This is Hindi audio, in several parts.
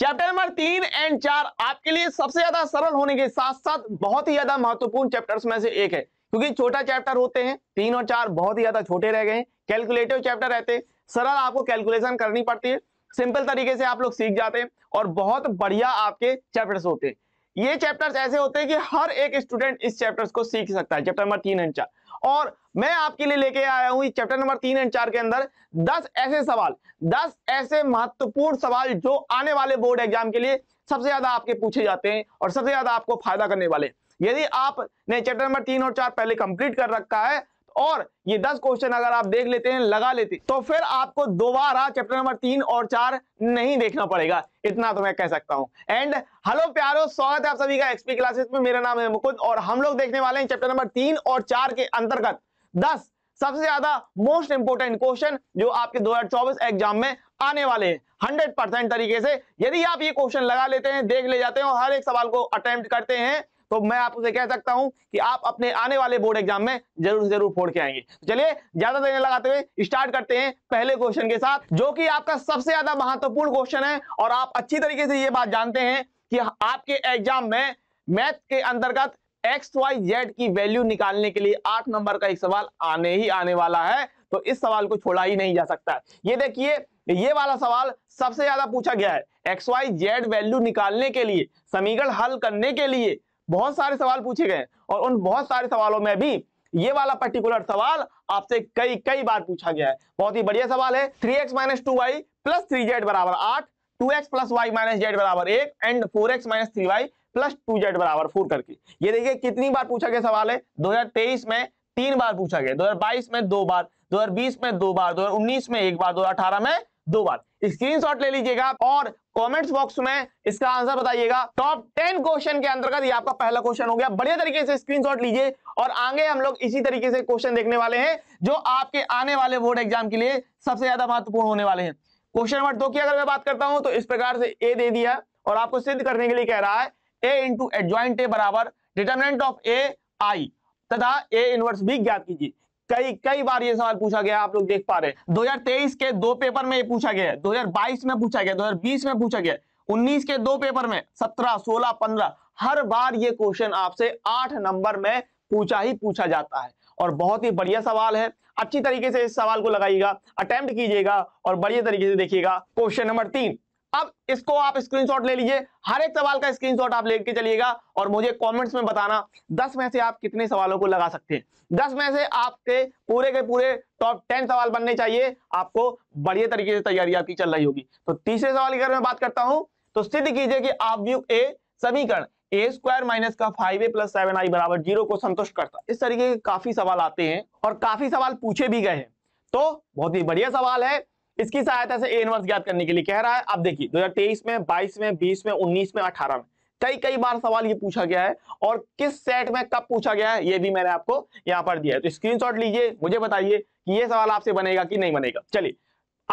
चैप्टर नंबर तीन एंड चार आपके लिए सबसे ज्यादा सरल होने के साथ साथ बहुत ही ज्यादा महत्वपूर्ण चैप्टर्स में से एक है क्योंकि छोटा चैप्टर होते हैं तीन और चार बहुत ही ज्यादा छोटे रह गए हैं कैलकुलेटिव चैप्टर रहते हैं सरल आपको कैलकुलेशन करनी पड़ती है सिंपल तरीके से आप लोग सीख जाते हैं और बहुत बढ़िया आपके चैप्टर्स होते हैं ये चैप्टर्स ऐसे होते हैं कि हर एक स्टूडेंट इस चैप्टर्स को सीख सकता है चैप्टर नंबर तीन एंड चार और मैं आपके लिए लेके आया हूं चैप्टर नंबर तीन एंड चार के अंदर दस ऐसे सवाल दस ऐसे महत्वपूर्ण सवाल जो आने वाले बोर्ड एग्जाम के लिए सबसे ज्यादा आपके पूछे जाते हैं और सबसे ज्यादा आपको फायदा करने वाले यदि आपने चैप्टर नंबर तीन और चार पहले कंप्लीट कर रखा है और ये दस क्वेश्चन अगर आप देख लेते हैं लगा लेते तो फिर आपको दोबारा चैप्टर नंबर तीन और चार नहीं देखना पड़ेगा इतना तो मैं कह सकता हूं एंड हेलो प्यारो स्वागत है आप सभी का एक्सपी क्लासेस में मेरा नाम है मुकुद और हम लोग देखने वाले हैं चैप्टर नंबर तीन और चार के अंतर्गत दस सबसे ज्यादा मोस्ट इंपोर्टेंट क्वेश्चन जो आपके 2024 एग्जाम में आने वाले हैं 100 परसेंट तरीके से यदि आप ये क्वेश्चन लगा लेते हैं देख ले जाते हैं और हर एक सवाल को अटेम्प्ट करते हैं तो मैं आपसे कह सकता हूं कि आप अपने आने वाले बोर्ड एग्जाम में जरूर से जरूर फोड़ के आएंगे तो चलिए ज्यादा देर लगाते हुए स्टार्ट करते हैं पहले क्वेश्चन के साथ जो कि आपका सबसे ज्यादा महत्वपूर्ण क्वेश्चन है और आप अच्छी तरीके से ये बात जानते हैं कि आपके एग्जाम में मैथ के अंतर्गत एक्स वाई जेड की वैल्यू निकालने के लिए आठ नंबर का एक सवाल आने ही आने वाला है तो इस सवाल को छोड़ा ही नहीं जा सकता ये देखिए ये वाला सवाल सबसे ज्यादा पूछा गया है एक्स वाई जेड वैल्यू निकालने के लिए समीकरण हल करने के लिए बहुत सारे सवाल पूछे गए और उन बहुत सारे सवालों में भी ये वाला पर्टिकुलर सवाल आपसे कई कई बार पूछा गया है बहुत ही बढ़िया सवाल है three x minus two y plus three z बराबर आठ two x plus y minus z बराबर एक and four x minus three y plus two z बराबर फोर करके ये देखिए कितनी बार पूछा गया सवाल है 2023 में तीन बार पूछा गया 2022 में दो बार 2020 में दो बार 2019 में एक बार 2018 में दो बार स्क्रीनशॉट ले लीजिएगा और कमेंट्स बॉक्स में इसका आंसर बताइएगा टॉप टेन क्वेश्चन के अंतर्गत ये आपका पहला क्वेश्चन हो गया बढ़िया तरीके से स्क्रीनशॉट लीजिए और आगे हम लोग इसी तरीके से क्वेश्चन देखने वाले हैं जो आपके आने वाले बोर्ड एग्जाम के लिए सबसे ज्यादा महत्वपूर्ण होने वाले हैं क्वेश्चन नंबर दो की अगर मैं बात करता हूं तो इस प्रकार से ए दे दिया और आपको सिद्ध करने के लिए कह रहा है ए इंटू एडजॉइंट ए बराबर डिटर्मिनेंट ऑफ ए आई तथा ए इनवर्स भी ज्ञात कीजिए कई कई बार ये सवाल पूछा गया आप लोग देख पा रहे हैं 2023 के दो पेपर में ये पूछा गया है 2022 में पूछा गया 2020 में पूछा गया 19 के दो पेपर में 17, 16, 15 हर बार ये क्वेश्चन आपसे आठ नंबर में पूछा ही पूछा जाता है और बहुत ही बढ़िया सवाल है अच्छी तरीके से इस सवाल को लगाइएगा अटेम्प्ट कीजिएगा और बढ़िया तरीके से देखिएगा क्वेश्चन नंबर तीन अब इसको आप स्क्रीनशॉट ले लीजिए हर एक सवाल का स्क्रीनशॉट आप लेके चलिएगा और मुझे कमेंट्स में बताना दस में से आप कितने सवालों को लगा सकते हैं दस में से आपके पूरे के पूरे टॉप टेन सवाल बनने चाहिए आपको बढ़िया तरीके से तैयारी आपकी चल रही होगी तो तीसरे सवाल की अगर मैं बात करता हूं तो सिद्ध कीजिए कि आप व्यू ए समीकरण ए स्क्वायर माइनस का five a plus seven I बराबर जीरो को संतुष्ट करता इस तरीके के काफी सवाल आते हैं और काफी सवाल पूछे भी गए हैं तो बहुत ही बढ़िया सवाल है इसकी सहायता से ए इनवर्स ज्ञात करने के लिए कह रहा है आप देखिए 2023 में बाईस में बीस में उन्नीस में अठारह में कई कई बार सवाल ये पूछा गया है और किस सेट में कब पूछा गया है ये भी मैंने आपको यहाँ पर दिया है तो स्क्रीनशॉट लीजिए मुझे बताइए कि ये सवाल आपसे बनेगा कि नहीं बनेगा चलिए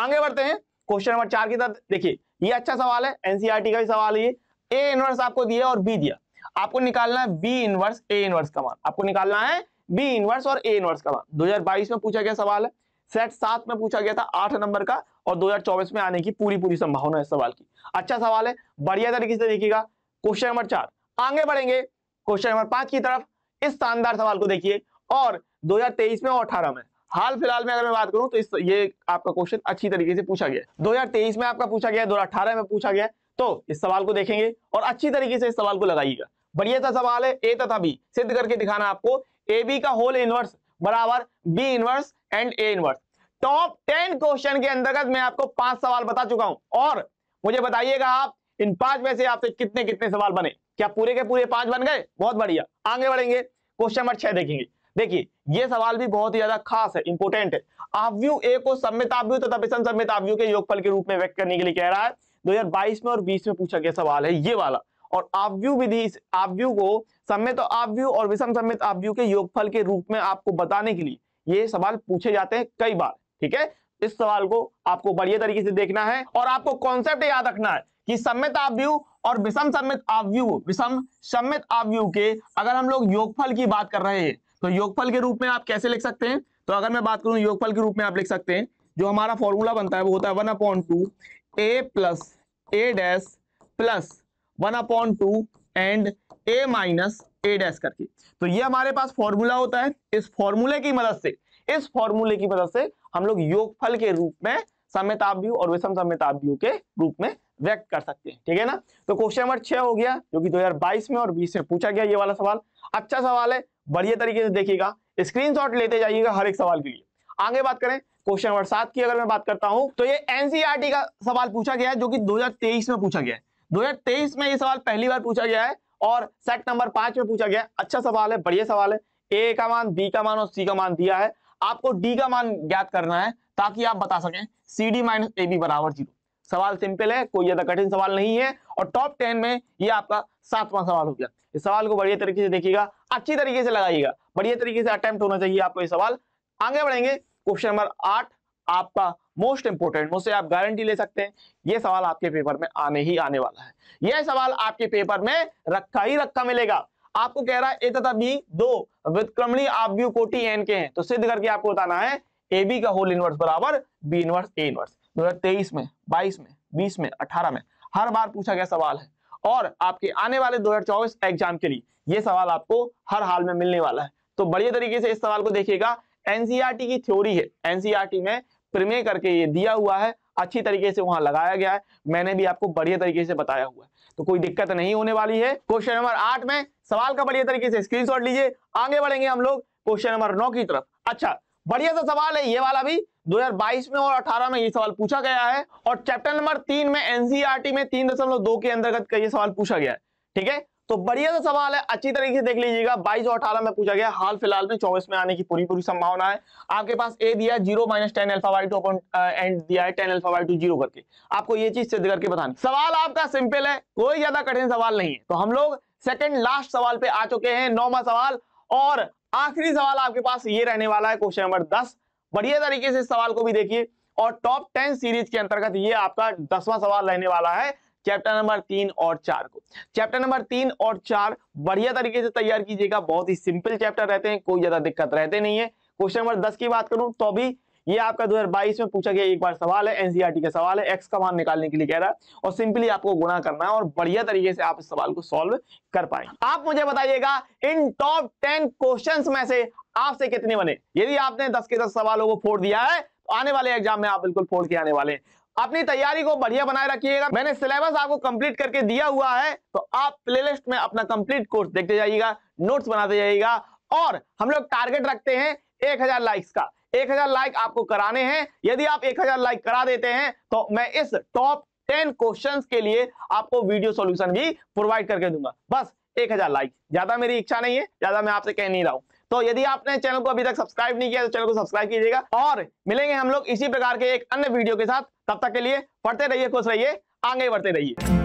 आगे बढ़ते हैं क्वेश्चन नंबर चार की तरफ देखिए ये अच्छा सवाल है एनसीआरटी e का भी सवाल ये ए इनवर्स आपको दिया और बी दिया आपको निकालना है बी इनवर्स ए इनवर्स का मान आपको निकालना है बी इनवर्स और ए इनवर्स का मान 2022 में पूछा गया सवाल है सेट सात में पूछा गया था आठ नंबर का और 2024 में आने की पूरी पूरी संभावना है सवाल की अच्छा सवाल है बढ़िया तरीके से देखिएगा क्वेश्चन नंबर चार आगे बढ़ेंगे क्वेश्चन नंबर पांच की तरफ इस शानदार सवाल को देखिए और 2023 में और 18 में हाल फिलहाल में अगर मैं बात करूं तो इस ये आपका क्वेश्चन अच्छी तरीके से पूछा गया तेईस में आपका पूछा गया अठारह में पूछा गया तो इस सवाल को देखेंगे और अच्छी तरीके से इस सवाल को लगाइएगा बढ़िया सा सवाल है ए तथा बी सिद्ध करके दिखाना आपको ए बी का होल इनवर्स बराबर B inverse and A inverse top ten question के अंतर्गत मैं आपको पांच सवाल बता चुका हूं और मुझे बताइएगा आप इन पांच में से आपसे कितने कितने सवाल बने क्या पूरे के पूरे पांच बन गए बहुत बढ़िया आगे बढ़ेंगे क्वेश्चन नंबर छह देखेंगे देखिए ये सवाल भी बहुत ही ज्यादा खास है इंपोर्टेंट है ए को सम्मिताव्यु तथा विषम सम्मिताव्यु के योगफल के रूप में व्यक्त करने के लिए कह रहा है 2022 में और 20 में पूछा गया सवाल है ये वाला और आव्यू विधि आव्यू को सम्मित आव्यू और विषम सम्मित आव्यू के योगफल के रूप में आपको बताने के लिए ये सवाल पूछे जाते हैं कई बार ठीक है इस सवाल को आपको बढ़िया तरीके से देखना है और आपको कॉन्सेप्ट याद रखना है कि सम्मित आव्यू और विषम सम्मित आव्यू विषम सम्मित आव्यू के अगर हम लोग योगफल की बात कर रहे हैं तो योगफल के रूप में आप कैसे लिख सकते हैं तो अगर मैं बात करूं योगफल के रूप में आप लिख सकते हैं जो हमारा फॉर्मूला बनता है वो होता है one upon two A plus A dash plus one upon two and A minus A dash करके तो ये हमारे पास फॉर्मूला होता है इस फॉर्मूले की मदद से इस फॉर्मूले की मदद से हम लोग योगफल के रूप में समताव्यू और विषम समताव्यू के रूप में व्यक्त कर सकते हैं ठीक है ना तो क्वेश्चन नंबर छह हो गया जो कि 2022 में और 20 में पूछा गया ये वाला सवाल अच्छा सवाल है बढ़िया तरीके से देखिएगा स्क्रीनशॉट लेते जाइएगा हर एक सवाल के लिए आगे बात करें क्वेश्चन नंबर सात की अगर मैं बात करता हूं तो ये एनसीआर का सवाल पूछा गया है जो कि 2023 में पूछा गया है 2023 में ये सवाल पहली बार पूछा गया है और सेट नंबर पांच में पूछा गया है अच्छा सवाल है बढ़िया सवाल है ए का मान बी का मान और सी का मान दिया है आपको डी का मान ज्ञात करना है ताकि आप बता सकें C D minus A B बराबर जीरो सवाल सिंपल है कोई ज्यादा कठिन सवाल नहीं है और टॉप टेन में ये आपका सातवां सवाल हो गया इस सवाल को बढ़िया तरीके से देखिएगा अच्छी तरीके से लगाइएगा बढ़िया तरीके से अटेम्प्ट होना चाहिए आपको ये सवाल आगे बढ़ेंगे क्वेश्चन नंबर आठ आपका मोस्ट इंपोर्टेंट मुझसे आप गारंटी ले सकते हैं ये सवाल आपके पेपर में आने ही आने वाला है यह सवाल आपके पेपर में रखा ही रखा मिलेगा आपको कह रहा है ए तथा बी दो व्युत्क्रमणी आव्यू कोटी एन के हैं तो सिद्ध करके आपको बताना है ए बी का होल इनवर्स बराबर बी इनवर्स ए इनवर्स दो हजार तेईस में बाईस में बीस में अठारह में हर बार पूछा गया सवाल है और आपके आने वाले 2024 एग्जाम के लिए ये सवाल आपको हर हाल में मिलने वाला है तो बढ़िया तरीके से इस सवाल को देखिएगा एनसीईआरटी e की थ्योरी है एनसीईआरटी e में प्रमेय करके ये दिया हुआ है अच्छी तरीके से वहां लगाया गया है मैंने भी आपको बढ़िया तरीके से बताया हुआ है तो कोई दिक्कत नहीं होने वाली है क्वेश्चन नंबर आठ में सवाल का बढ़िया तरीके से स्क्रीनशॉट लीजिए आगे बढ़ेंगे हम लोग क्वेश्चन नंबर नौ की तरफ अच्छा बढ़िया सा सवाल है ये वाला भी 2022 में और 18 में ये सवाल पूछा गया है और चैप्टर नंबर तीन में एनसीआरटी e में तीन दशमलव दो के अंतर्गत का ये सवाल पूछा गया है ठीक है तो बढ़िया सा सवाल है अच्छी तरीके से देख लीजिएगा बाईस और अठारह में पूछा गया हाल फिलहाल में चौबीस में आने की पूरी पूरी संभावना है आपके पास ए दिया zero minus tan alpha by two upon and दिया है tan alpha by two zero करके आपको ये चीज सिद्ध करके बताना सवाल आपका सिंपल है कोई ज्यादा कठिन सवाल नहीं है तो हम लोग सेकेंड लास्ट सवाल पे आ चुके हैं नौवा सवाल और आखिरी सवाल आपके पास ये रहने वाला है क्वेश्चन नंबर दस बढ़िया तरीके से इस सवाल को भी देखिए और टॉप टेन सीरीज के अंतर्गत ये आपका दसवां सवाल रहने वाला है चैप्टर नंबर तीन और चार को चैप्टर नंबर तीन और चार बढ़िया तरीके से तैयार कीजिएगा बहुत ही सिंपल चैप्टर रहते हैं कोई ज्यादा दिक्कत रहते नहीं है क्वेश्चन नंबर दस की बात करूं तो भी ये आपका 2022 में पूछा गया एक बार सवाल है एनसीईआरटी e का सवाल है एक्स का मान निकालने के लिए कह रहा है और सिंपली आपको गुणा करना है और बढ़िया तरीके से आप इस सवाल को सॉल्व कर पाए आप मुझे बताइएगा इन टॉप टेन क्वेश्चन में से आपसे कितने बने यदि आपने दस के दस सवालों को फोड़ दिया है तो आने वाले एग्जाम में आप बिल्कुल फोड़ के आने वाले हैं अपनी तैयारी को बढ़िया बनाए रखिएगा मैंने सिलेबस आपको कंप्लीट करके दिया हुआ है तो आप प्लेलिस्ट में अपना कंप्लीट कोर्स देखते जाइएगा नोट्स बनाते जाइएगा और हम लोग टारगेट रखते हैं एक हजार लाइक्स का एक हजार लाइक आपको कराने हैं यदि आप एक हजार लाइक करा देते हैं तो मैं इस टॉप टेन क्वेश्चन के लिए आपको वीडियो सोल्यूशन भी प्रोवाइड करके दूंगा बस एक हजार लाइक ज्यादा मेरी इच्छा नहीं है ज्यादा मैं आपसे कह नहीं रहा हूं तो यदि आपने चैनल को अभी तक सब्सक्राइब नहीं किया तो चैनल को सब्सक्राइब कीजिएगा और मिलेंगे हम लोग इसी प्रकार के एक अन्य वीडियो के साथ तब तक के लिए पढ़ते रहिए खुश रहिए आगे बढ़ते रहिए